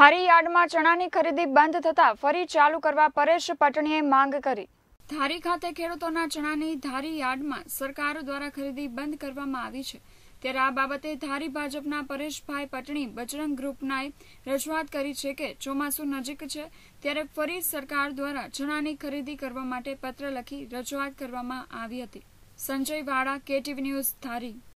ધારી યાર્ડમાં ચણાની ખરીદી બંધ થતા ફરી ચાલુ કરવા પરેશ પટણીએ માંગ કરી ધારી ખાતે ખેડૂતોના ચણાની ધારી યાર્ડમાં સરકાર દ્વારા ખરીદી બંધ કરવામાં આવી છે ત્યારે આ બાબતે ધારી ભાજપના પરેશભાઈ પટણી બજરંગ ગ્રુપનાએ રજૂઆત કરી છે કે ચોમાસું નજીક છે ત્યારે ફરી સરકાર દ્વારા ચણાની ખરીદી કરવા માટે પત્ર લખી રજૂઆત કરવામાં આવી હતી સંજય વાડા કેટીવી ન્યૂઝ ધારી